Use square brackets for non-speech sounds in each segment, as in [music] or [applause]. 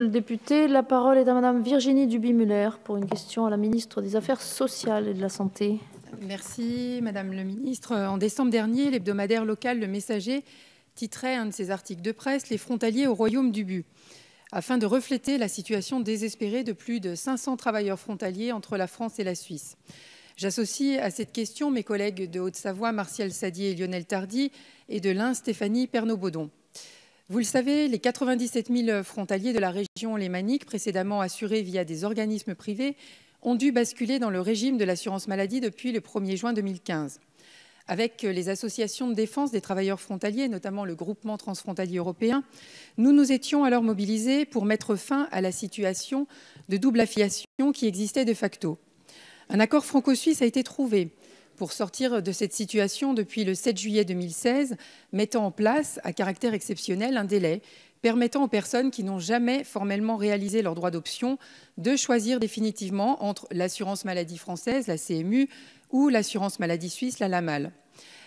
Député, la parole est à Madame Virginie Duby-Muller pour une question à la ministre des Affaires sociales et de la Santé. Merci Madame le ministre. En décembre dernier, l'hebdomadaire local Le Messager titrait un de ses articles de presse Les frontaliers au royaume du but afin de refléter la situation désespérée de plus de 500 travailleurs frontaliers entre la France et la Suisse. J'associe à cette question mes collègues de Haute-Savoie, Martial Sadier et Lionel Tardy, et de l'Inde, Stéphanie Pernaud-Baudon. Vous le savez, les 97 000 frontaliers de la région lémanique, précédemment assurés via des organismes privés, ont dû basculer dans le régime de l'assurance maladie depuis le 1er juin 2015. Avec les associations de défense des travailleurs frontaliers, notamment le groupement transfrontalier européen, nous nous étions alors mobilisés pour mettre fin à la situation de double affiliation qui existait de facto. Un accord franco-suisse a été trouvé pour sortir de cette situation depuis le 7 juillet 2016, mettant en place, à caractère exceptionnel, un délai permettant aux personnes qui n'ont jamais formellement réalisé leur droit d'option de choisir définitivement entre l'assurance maladie française, la CMU, ou l'assurance maladie suisse, la LAMAL.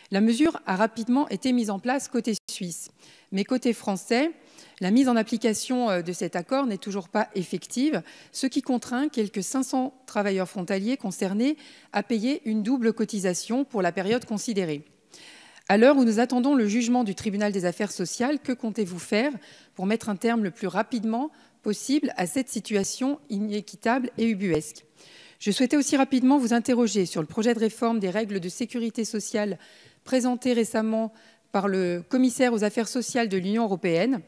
La mesure a rapidement été mise en place côté suisse, mais côté français, la mise en application euh, de cet accord n'est toujours pas effective, ce qui contraint quelques 500 travailleurs frontaliers concernés à payer une double cotisation pour la période considérée. À l'heure où nous attendons le jugement du tribunal des affaires sociales, que comptez-vous faire pour mettre un terme le plus rapidement possible à cette situation inéquitable et ubuesque Je souhaitais aussi rapidement vous interroger sur le projet de réforme des règles de sécurité sociale présenté récemment par le commissaire aux affaires sociales de l'Union européenne.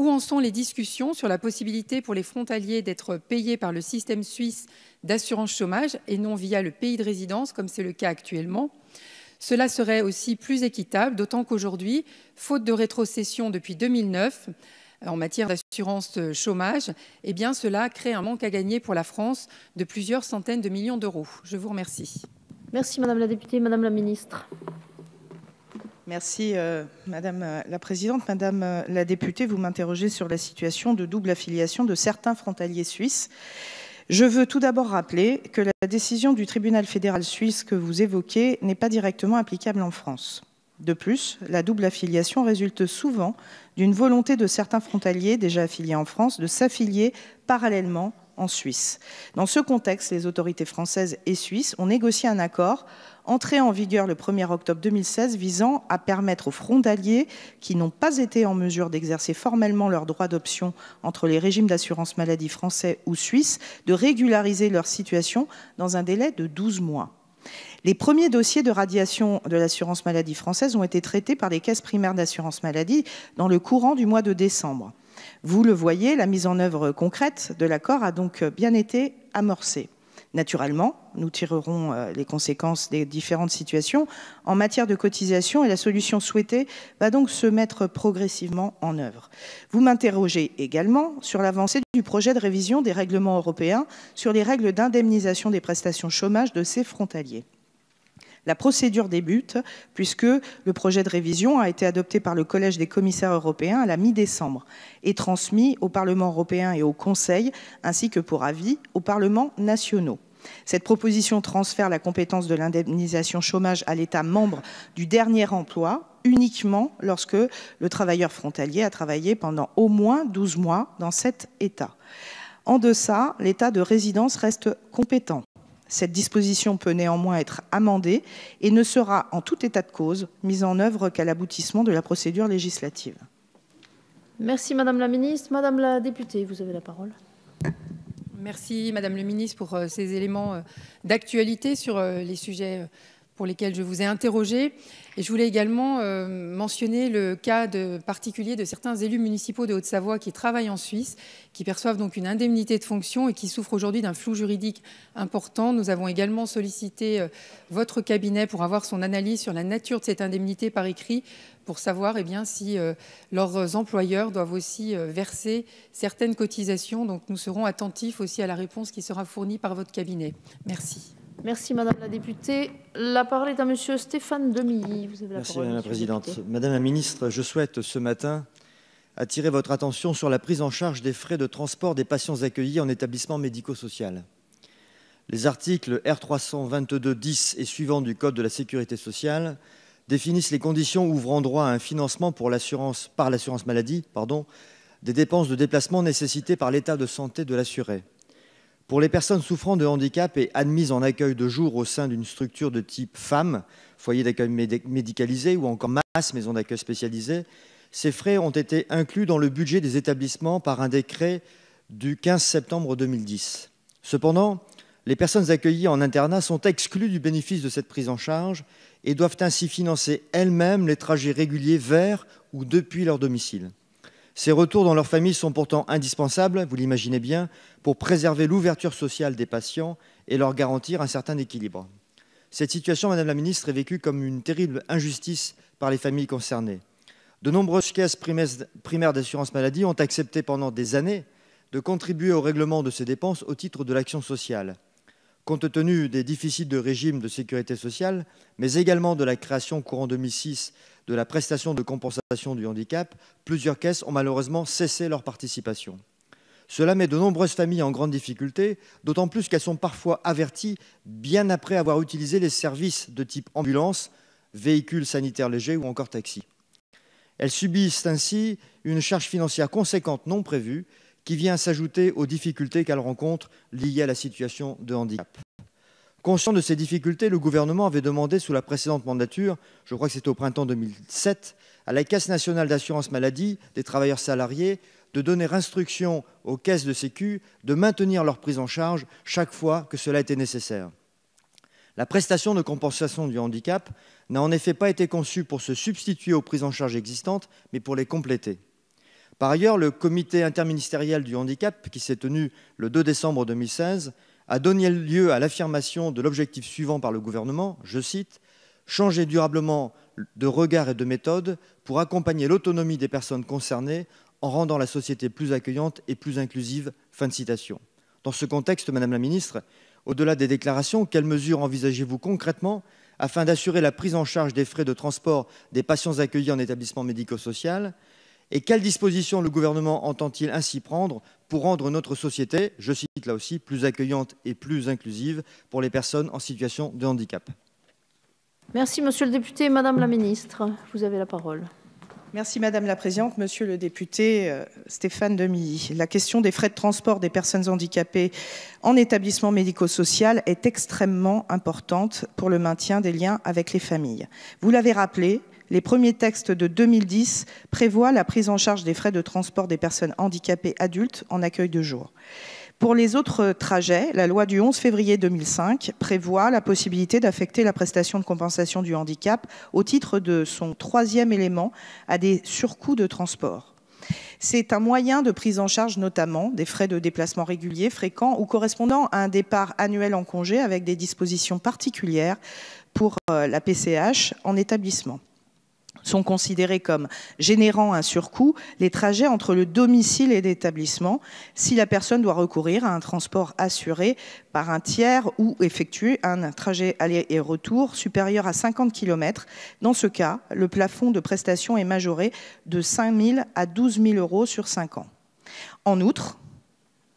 Où en sont les discussions sur la possibilité pour les frontaliers d'être payés par le système suisse d'assurance chômage et non via le pays de résidence, comme c'est le cas actuellement Cela serait aussi plus équitable, d'autant qu'aujourd'hui, faute de rétrocession depuis 2009, en matière d'assurance chômage, eh bien cela crée un manque à gagner pour la France de plusieurs centaines de millions d'euros. Je vous remercie. Merci Madame la députée, Madame la Ministre. Merci, euh, Madame euh, la Présidente. Madame euh, la députée, vous m'interrogez sur la situation de double affiliation de certains frontaliers suisses. Je veux tout d'abord rappeler que la décision du tribunal fédéral suisse que vous évoquez n'est pas directement applicable en France. De plus, la double affiliation résulte souvent d'une volonté de certains frontaliers déjà affiliés en France de s'affilier parallèlement en Suisse. Dans ce contexte, les autorités françaises et suisses ont négocié un accord entré en vigueur le 1er octobre 2016 visant à permettre aux frontaliers qui n'ont pas été en mesure d'exercer formellement leur droit d'option entre les régimes d'assurance maladie français ou suisse de régulariser leur situation dans un délai de 12 mois. Les premiers dossiers de radiation de l'assurance maladie française ont été traités par les caisses primaires d'assurance maladie dans le courant du mois de décembre. Vous le voyez, la mise en œuvre concrète de l'accord a donc bien été amorcée. Naturellement, nous tirerons euh, les conséquences des différentes situations en matière de cotisation et la solution souhaitée va donc se mettre progressivement en œuvre. Vous m'interrogez également sur l'avancée du projet de révision des règlements européens sur les règles d'indemnisation des prestations chômage de ces frontaliers. La procédure débute puisque le projet de révision a été adopté par le Collège des commissaires européens à la mi-décembre et transmis au Parlement européen et au Conseil, ainsi que pour avis aux parlements nationaux. Cette proposition transfère la compétence de l'indemnisation chômage à l'État membre du dernier emploi uniquement lorsque le travailleur frontalier a travaillé pendant au moins 12 mois dans cet État. En deçà, l'État de résidence reste compétent. Cette disposition peut néanmoins être amendée et ne sera en tout état de cause mise en œuvre qu'à l'aboutissement de la procédure législative. Merci Madame la Ministre. Madame la députée, vous avez la parole. Merci Madame le Ministre pour euh, ces éléments euh, d'actualité sur euh, les sujets pour lesquels je vous ai interrogé. Et je voulais également euh, mentionner le cas particulier de certains élus municipaux de Haute-Savoie qui travaillent en Suisse, qui perçoivent donc une indemnité de fonction et qui souffrent aujourd'hui d'un flou juridique important. Nous avons également sollicité euh, votre cabinet pour avoir son analyse sur la nature de cette indemnité par écrit pour savoir eh bien, si euh, leurs employeurs doivent aussi verser certaines cotisations. Donc nous serons attentifs aussi à la réponse qui sera fournie par votre cabinet. Merci. Merci Madame la députée. La parole est à Monsieur Stéphane Demilly. la Merci Madame la Présidente. Madame la Ministre, je souhaite ce matin attirer votre attention sur la prise en charge des frais de transport des patients accueillis en établissement médico-social. Les articles R322-10 et suivants du Code de la Sécurité sociale définissent les conditions ouvrant droit à un financement pour l'assurance, par l'assurance maladie des dépenses de déplacement nécessitées par l'état de santé de l'assuré. Pour les personnes souffrant de handicap et admises en accueil de jour au sein d'une structure de type femme, foyer d'accueil médicalisé ou encore masse, maison d'accueil spécialisée, ces frais ont été inclus dans le budget des établissements par un décret du 15 septembre 2010. Cependant, les personnes accueillies en internat sont exclues du bénéfice de cette prise en charge et doivent ainsi financer elles-mêmes les trajets réguliers vers ou depuis leur domicile. Ces retours dans leur famille sont pourtant indispensables, vous l'imaginez bien, pour préserver l'ouverture sociale des patients et leur garantir un certain équilibre. Cette situation, Madame la Ministre, est vécue comme une terrible injustice par les familles concernées. De nombreuses caisses primaires d'assurance maladie ont accepté pendant des années de contribuer au règlement de ces dépenses au titre de l'action sociale. Compte tenu des déficits de régime de sécurité sociale, mais également de la création courant 2006 de la prestation de compensation du handicap, plusieurs caisses ont malheureusement cessé leur participation. Cela met de nombreuses familles en grande difficulté, d'autant plus qu'elles sont parfois averties bien après avoir utilisé les services de type ambulance, véhicule sanitaires légers ou encore taxi. Elles subissent ainsi une charge financière conséquente non prévue qui vient s'ajouter aux difficultés qu'elle rencontre liées à la situation de handicap. Conscient de ces difficultés, le gouvernement avait demandé sous la précédente mandature, je crois que c'était au printemps 2007, à la Caisse nationale d'assurance maladie des travailleurs salariés de donner instruction aux caisses de sécu de maintenir leur prise en charge chaque fois que cela était nécessaire. La prestation de compensation du handicap n'a en effet pas été conçue pour se substituer aux prises en charge existantes, mais pour les compléter. Par ailleurs, le comité interministériel du handicap, qui s'est tenu le 2 décembre 2016, a donné lieu à l'affirmation de l'objectif suivant par le gouvernement, je cite, Changer durablement de regard et de méthode pour accompagner l'autonomie des personnes concernées en rendant la société plus accueillante et plus inclusive. Fin de citation. Dans ce contexte, Madame la Ministre, au-delà des déclarations, quelles mesures envisagez-vous concrètement afin d'assurer la prise en charge des frais de transport des patients accueillis en établissement médico-social et quelles dispositions le gouvernement entend-il ainsi prendre pour rendre notre société, je cite là aussi, plus accueillante et plus inclusive pour les personnes en situation de handicap Merci, Monsieur le député. Madame la ministre, vous avez la parole. Merci Madame la Présidente, Monsieur le député euh, Stéphane Demilly. La question des frais de transport des personnes handicapées en établissement médico-social est extrêmement importante pour le maintien des liens avec les familles. Vous l'avez rappelé, les premiers textes de 2010 prévoient la prise en charge des frais de transport des personnes handicapées adultes en accueil de jour. Pour les autres trajets, la loi du 11 février 2005 prévoit la possibilité d'affecter la prestation de compensation du handicap au titre de son troisième élément à des surcoûts de transport. C'est un moyen de prise en charge notamment des frais de déplacement réguliers, fréquents ou correspondant à un départ annuel en congé avec des dispositions particulières pour euh, la PCH en établissement sont considérés comme générant un surcoût les trajets entre le domicile et l'établissement si la personne doit recourir à un transport assuré par un tiers ou effectuer un trajet aller et retour supérieur à 50 km. Dans ce cas, le plafond de prestation est majoré de 5 000 à 12 000 euros sur 5 ans. En outre,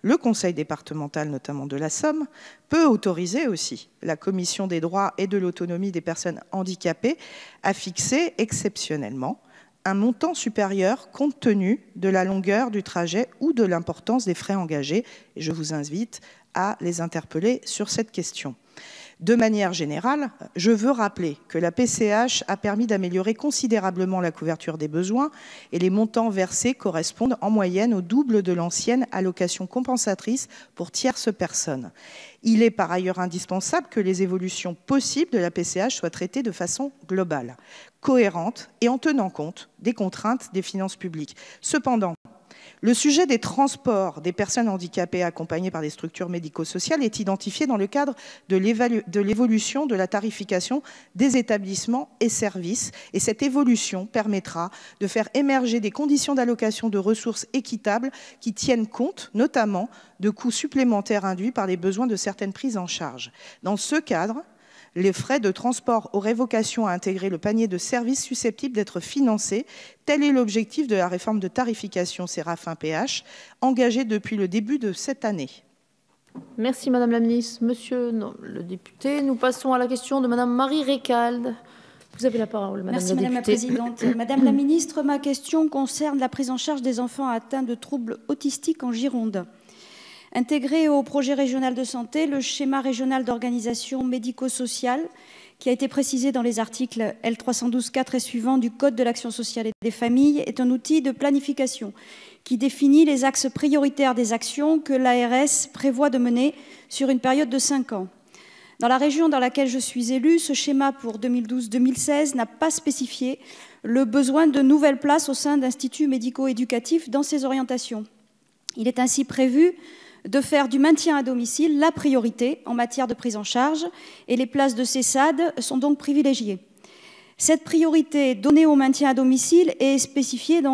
le conseil départemental notamment de la Somme, peut autoriser aussi la commission des droits et de l'autonomie des personnes handicapées à fixer exceptionnellement un montant supérieur compte tenu de la longueur du trajet ou de l'importance des frais engagés. Et je vous invite à les interpeller sur cette question. De manière générale, je veux rappeler que la PCH a permis d'améliorer considérablement la couverture des besoins et les montants versés correspondent en moyenne au double de l'ancienne allocation compensatrice pour tierces personnes. Il est par ailleurs indispensable que les évolutions possibles de la PCH soient traitées de façon globale, cohérente et en tenant compte des contraintes des finances publiques. Cependant, le sujet des transports des personnes handicapées accompagnées par des structures médico-sociales est identifié dans le cadre de l'évolution de la tarification des établissements et services. Et cette évolution permettra de faire émerger des conditions d'allocation de ressources équitables qui tiennent compte notamment de coûts supplémentaires induits par les besoins de certaines prises en charge. Dans ce cadre, les frais de transport auraient vocation à intégrer le panier de services susceptibles d'être financés. Tel est l'objectif de la réforme de tarification Séraphin PH, engagée depuis le début de cette année. Merci Madame la Ministre. Monsieur le député, nous passons à la question de Madame Marie Récalde. Vous avez la parole, Madame Merci, Madame la Présidente. [coughs] Madame la Ministre, ma question concerne la prise en charge des enfants atteints de troubles autistiques en Gironde. Intégré au projet régional de santé le schéma régional d'organisation médico-sociale qui a été précisé dans les articles L312-4 et suivants du Code de l'action sociale et des familles, est un outil de planification qui définit les axes prioritaires des actions que l'ARS prévoit de mener sur une période de 5 ans. Dans la région dans laquelle je suis élue, ce schéma pour 2012-2016 n'a pas spécifié le besoin de nouvelles places au sein d'instituts médico-éducatifs dans ses orientations. Il est ainsi prévu de faire du maintien à domicile la priorité en matière de prise en charge et les places de CESAD sont donc privilégiées. Cette priorité donnée au maintien à domicile est spécifiée dans